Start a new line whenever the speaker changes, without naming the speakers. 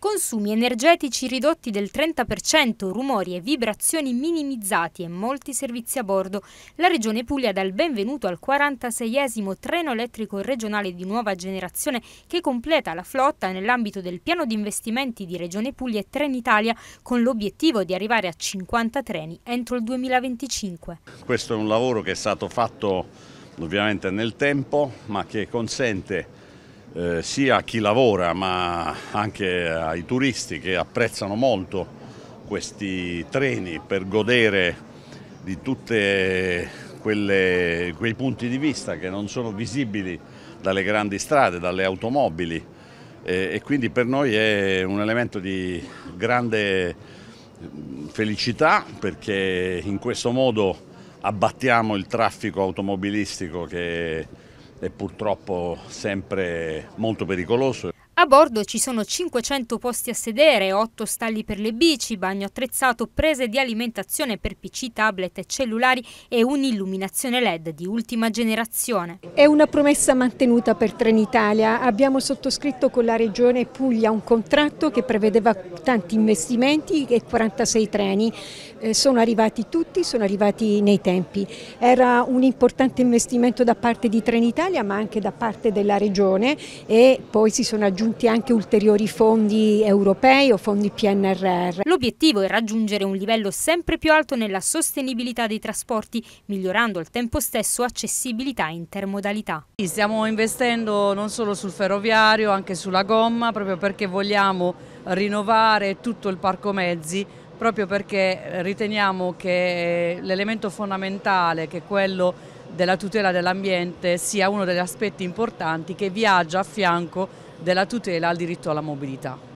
Consumi energetici ridotti del 30%, rumori e vibrazioni minimizzati e molti servizi a bordo. La Regione Puglia dà il benvenuto al 46esimo treno elettrico regionale di nuova generazione che completa la flotta nell'ambito del piano di investimenti di Regione Puglia e Trenitalia con l'obiettivo di arrivare a 50 treni entro il 2025.
Questo è un lavoro che è stato fatto ovviamente nel tempo ma che consente eh, sia a chi lavora ma anche ai turisti che apprezzano molto questi treni per godere di tutti quei punti di vista che non sono visibili dalle grandi strade, dalle automobili eh, e quindi per noi è un elemento di grande mm, felicità perché in questo modo abbattiamo il traffico automobilistico che è purtroppo sempre molto pericoloso.
A bordo ci sono 500 posti a sedere, 8 stalli per le bici, bagno attrezzato, prese di alimentazione per PC, tablet e cellulari e un'illuminazione LED di ultima generazione.
È una promessa mantenuta per Trenitalia. Abbiamo sottoscritto con la Regione Puglia un contratto che prevedeva tanti investimenti e 46 treni. Eh, sono arrivati tutti, sono arrivati nei tempi. Era un importante investimento da parte di Trenitalia ma anche da parte della Regione e poi si sono aggiunti pronti anche ulteriori fondi europei o fondi PNRR.
L'obiettivo è raggiungere un livello sempre più alto nella sostenibilità dei trasporti, migliorando al tempo stesso accessibilità e intermodalità.
Stiamo investendo non solo sul ferroviario, anche sulla gomma, proprio perché vogliamo rinnovare tutto il parco mezzi proprio perché riteniamo che l'elemento fondamentale, che è quello della tutela dell'ambiente, sia uno degli aspetti importanti che viaggia a fianco della tutela al diritto alla mobilità.